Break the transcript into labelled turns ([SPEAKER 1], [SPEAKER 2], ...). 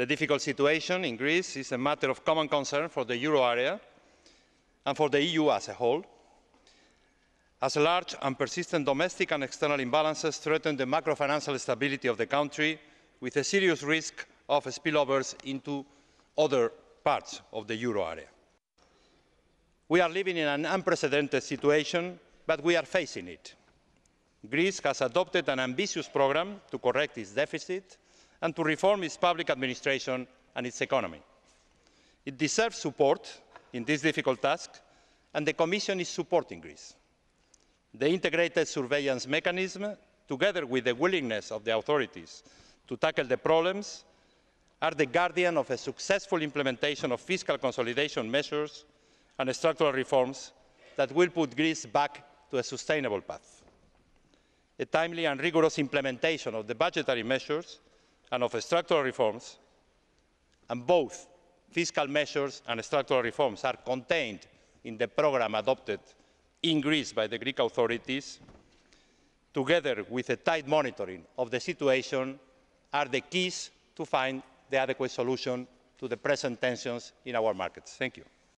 [SPEAKER 1] The difficult situation in Greece is a matter of common concern for the euro area and for the EU as a whole, as large and persistent domestic and external imbalances threaten the macrofinancial stability of the country with a serious risk of spillovers into other parts of the euro area. We are living in an unprecedented situation, but we are facing it. Greece has adopted an ambitious program to correct its deficit and to reform its public administration and its economy. It deserves support in this difficult task, and the Commission is supporting Greece. The integrated surveillance mechanism, together with the willingness of the authorities to tackle the problems, are the guardian of a successful implementation of fiscal consolidation measures and structural reforms that will put Greece back to a sustainable path. A timely and rigorous implementation of the budgetary measures and of structural reforms, and both fiscal measures and structural reforms are contained in the program adopted in Greece by the Greek authorities, together with a tight monitoring of the situation, are the keys to find the adequate solution to the present tensions in our markets. Thank you.